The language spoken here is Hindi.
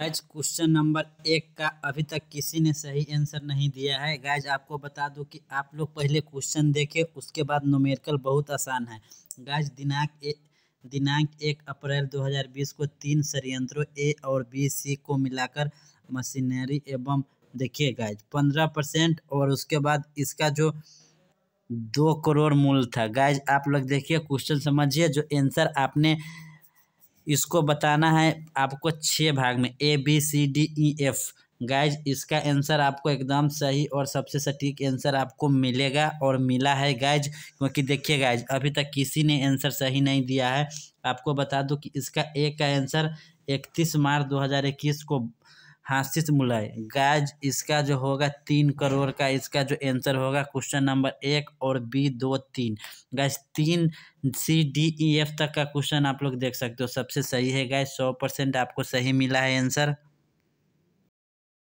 गाइज क्वेश्चन नंबर एक का अभी तक किसी ने सही आंसर नहीं दिया है गाइज आपको बता दूं कि आप लोग पहले क्वेश्चन देखें उसके बाद नोमेरिकल बहुत आसान है गाइज दिनांक ए दिनांक एक अप्रैल 2020 को तीन संयंत्रों ए और बी सी को मिलाकर मशीनरी एवं देखिए गाइज पंद्रह परसेंट और उसके बाद इसका जो दो करोड़ मूल था गाइज आप लोग देखिए क्वेश्चन समझिए जो आंसर आपने इसको बताना है आपको छः भाग में A B C D E F guys इसका आंसर आपको एकदम सही और सबसे सटीक आंसर आपको मिलेगा और मिला है गाइज क्योंकि देखिए गाइज अभी तक किसी ने आंसर सही नहीं दिया है आपको बता दूं कि इसका ए का आंसर इकतीस मार्च इक्कीस को हासिस मुलाय गैज इसका जो होगा तीन करोड़ का इसका जो आंसर होगा क्वेश्चन नंबर एक और बी दो तीन गैज तीन सी डी ई एफ तक का क्वेश्चन आप लोग देख सकते हो सबसे सही है गैज सौ परसेंट आपको सही मिला है आंसर